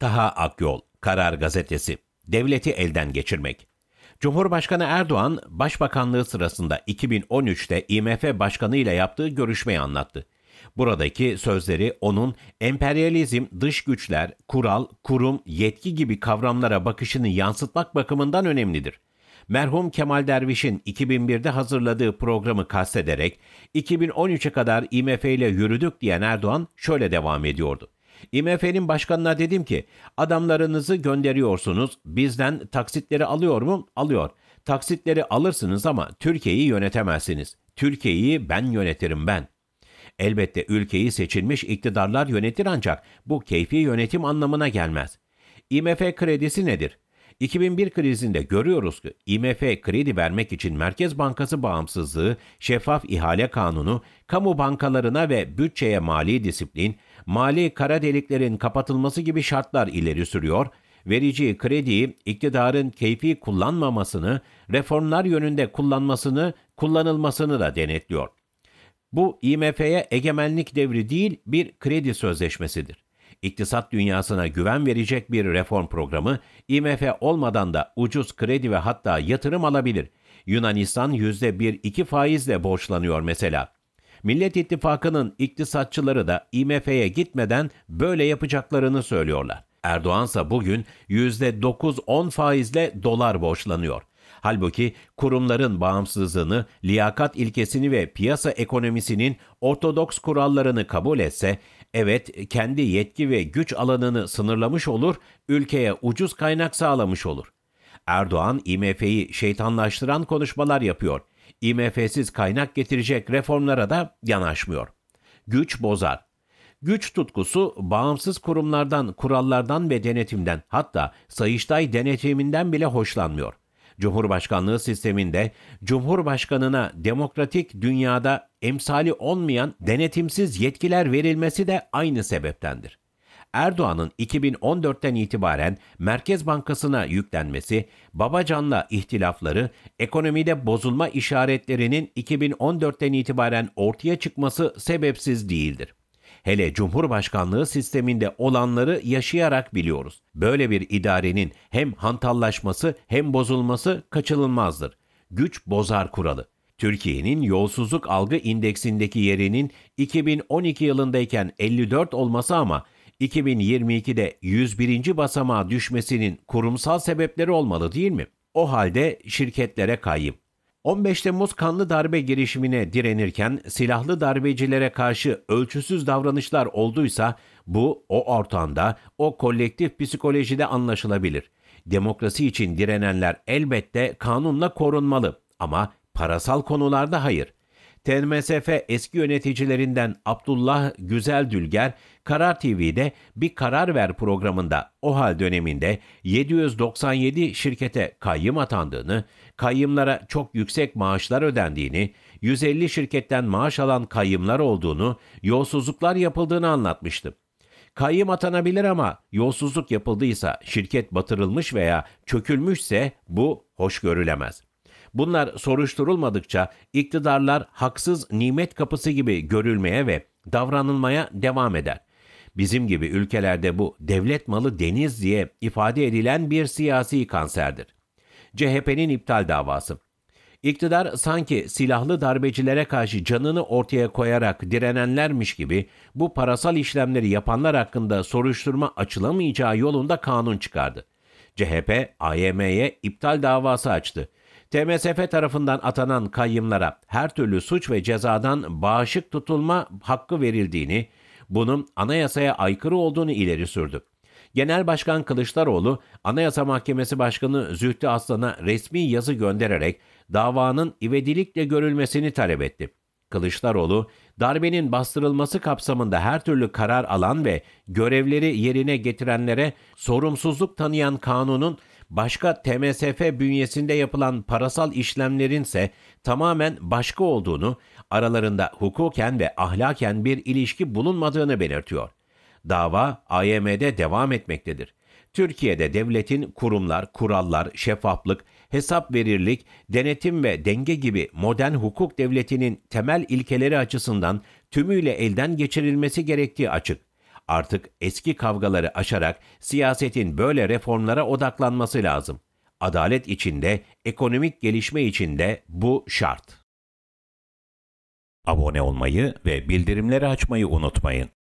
Taha Akyol, Karar Gazetesi, Devleti Elden Geçirmek. Cumhurbaşkanı Erdoğan, Başbakanlığı sırasında 2013'te IMF Başkanı ile yaptığı görüşmeyi anlattı. Buradaki sözleri onun emperyalizm, dış güçler, kural, kurum, yetki gibi kavramlara bakışını yansıtmak bakımından önemlidir. Merhum Kemal Derviş'in 2001'de hazırladığı programı kastederek 2013'e kadar IMF ile yürüdük diyen Erdoğan şöyle devam ediyordu. IMF'nin başkanına dedim ki adamlarınızı gönderiyorsunuz bizden taksitleri alıyor mu? Alıyor. Taksitleri alırsınız ama Türkiye'yi yönetemezsiniz. Türkiye'yi ben yönetirim ben. Elbette ülkeyi seçilmiş iktidarlar yönetir ancak bu keyfi yönetim anlamına gelmez. IMF kredisi nedir? 2001 krizinde görüyoruz ki IMF kredi vermek için Merkez Bankası bağımsızlığı, şeffaf ihale kanunu, kamu bankalarına ve bütçeye mali disiplin, mali kara deliklerin kapatılması gibi şartlar ileri sürüyor, verici krediyi iktidarın keyfi kullanmamasını, reformlar yönünde kullanmasını, kullanılmasını da denetliyor. Bu IMF'ye egemenlik devri değil bir kredi sözleşmesidir iktisat dünyasına güven verecek bir reform programı IMF olmadan da ucuz kredi ve hatta yatırım alabilir. Yunanistan %1-2 faizle borçlanıyor mesela. Millet İttifakı'nın iktisatçıları da IMF'ye gitmeden böyle yapacaklarını söylüyorlar. Erdoğansa ise bugün %9-10 faizle dolar borçlanıyor. Halbuki kurumların bağımsızlığını, liyakat ilkesini ve piyasa ekonomisinin ortodoks kurallarını kabul etse Evet, kendi yetki ve güç alanını sınırlamış olur, ülkeye ucuz kaynak sağlamış olur. Erdoğan IMF'yi şeytanlaştıran konuşmalar yapıyor. IMF'siz kaynak getirecek reformlara da yanaşmıyor. Güç bozar. Güç tutkusu bağımsız kurumlardan, kurallardan ve denetimden hatta Sayıştay denetiminden bile hoşlanmıyor.'' Cumhurbaşkanlığı sisteminde Cumhurbaşkanına demokratik dünyada emsali olmayan denetimsiz yetkiler verilmesi de aynı sebeptendir. Erdoğan'ın 2014'ten itibaren Merkez Bankası'na yüklenmesi, Babacan'la ihtilafları, ekonomide bozulma işaretlerinin 2014'ten itibaren ortaya çıkması sebepsiz değildir. Hele Cumhurbaşkanlığı sisteminde olanları yaşayarak biliyoruz. Böyle bir idarenin hem hantallaşması hem bozulması kaçınılmazdır. Güç bozar kuralı. Türkiye'nin yolsuzluk algı indeksindeki yerinin 2012 yılındayken 54 olması ama 2022'de 101. basamağa düşmesinin kurumsal sebepleri olmalı değil mi? O halde şirketlere kayıp. 15 Temmuz kanlı darbe girişimine direnirken silahlı darbecilere karşı ölçüsüz davranışlar olduysa bu o ortamda, o kolektif psikolojide anlaşılabilir. Demokrasi için direnenler elbette kanunla korunmalı ama parasal konularda hayır. TMSF eski yöneticilerinden Abdullah Güzel Dülger, Karar TV'de Bir Karar Ver programında OHAL döneminde 797 şirkete kayyım atandığını, kayyımlara çok yüksek maaşlar ödendiğini, 150 şirketten maaş alan kayyımlar olduğunu, yolsuzluklar yapıldığını anlatmıştı. Kayyım atanabilir ama yolsuzluk yapıldıysa, şirket batırılmış veya çökülmüşse bu hoş görülemez. Bunlar soruşturulmadıkça iktidarlar haksız nimet kapısı gibi görülmeye ve davranılmaya devam eder. Bizim gibi ülkelerde bu devlet malı deniz diye ifade edilen bir siyasi kanserdir. CHP'nin iptal davası. İktidar sanki silahlı darbecilere karşı canını ortaya koyarak direnenlermiş gibi bu parasal işlemleri yapanlar hakkında soruşturma açılamayacağı yolunda kanun çıkardı. CHP AYM'ye iptal davası açtı. TMSF tarafından atanan kayyımlara her türlü suç ve cezadan bağışık tutulma hakkı verildiğini, bunun anayasaya aykırı olduğunu ileri sürdü. Genel Başkan Kılıçdaroğlu, Anayasa Mahkemesi Başkanı Zühtü Aslan'a resmi yazı göndererek davanın ivedilikle görülmesini talep etti. Kılıçdaroğlu, darbenin bastırılması kapsamında her türlü karar alan ve görevleri yerine getirenlere sorumsuzluk tanıyan kanunun başka TMSF bünyesinde yapılan parasal işlemlerin ise tamamen başka olduğunu, aralarında hukuken ve ahlaken bir ilişki bulunmadığını belirtiyor. Dava AYM'de devam etmektedir. Türkiye'de devletin kurumlar, kurallar, şeffaflık, hesap verirlik, denetim ve denge gibi modern hukuk devletinin temel ilkeleri açısından tümüyle elden geçirilmesi gerektiği açık. Artık eski kavgaları aşarak siyasetin böyle reformlara odaklanması lazım. Adalet içinde, ekonomik gelişme içinde bu şart. Abone olmayı ve bildirimleri açmayı unutmayın.